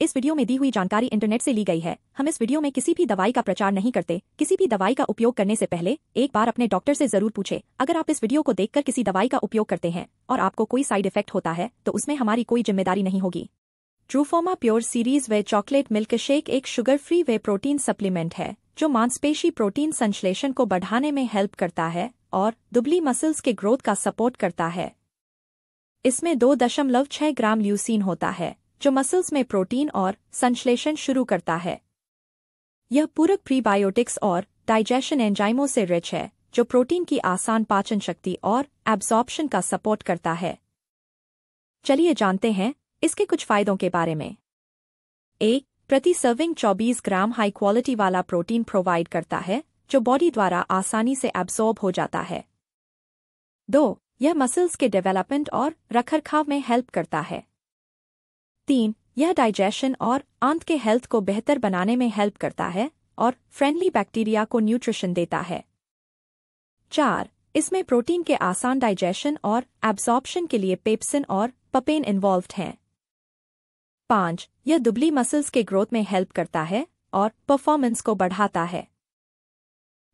इस वीडियो में दी हुई जानकारी इंटरनेट से ली गई है हम इस वीडियो में किसी भी दवाई का प्रचार नहीं करते किसी भी दवाई का उपयोग करने से पहले एक बार अपने डॉक्टर से जरूर पूछे अगर आप इस वीडियो को देखकर किसी दवाई का उपयोग करते हैं और आपको कोई साइड इफेक्ट होता है तो उसमें हमारी कोई जिम्मेदारी नहीं होगी ट्रूफोमा pure series whey chocolate milk shake एक sugar free whey protein supplement है जो मांसपेशी प्रोटीन संश्लेषण को बढ़ाने में हेल्प करता है और दुबली मसल्स के ग्रोथ का सपोर्ट करता है इसमें दो दशमलव छह ग्राम ल्यूसीन होता है जो मसल्स में प्रोटीन और संश्लेषण शुरू करता है यह पूरक प्रीबायोटिक्स और डाइजेशन एंजाइमों से रिच है जो प्रोटीन की आसान पाचन शक्ति और एब्जॉर्प्शन का सपोर्ट करता है चलिए जानते हैं इसके कुछ फायदों के बारे में एक प्रति सर्विंग 24 ग्राम हाई क्वालिटी वाला प्रोटीन प्रोवाइड करता है जो बॉडी द्वारा आसानी से एब्जॉर्ब हो जाता है दो यह मसल्स के डेवलपमेंट और रखरखाव में हेल्प करता है तीन यह डाइजेशन और आंत के हेल्थ को बेहतर बनाने में हेल्प करता है और फ्रेंडली बैक्टीरिया को न्यूट्रिशन देता है चार इसमें प्रोटीन के आसान डाइजेशन और एब्जॉर्प्शन के लिए पेप्सिन और पपेन इन्वॉल्व हैं पांच यह दुबली मसल्स के ग्रोथ में हेल्प करता है और परफॉर्मेंस को बढ़ाता है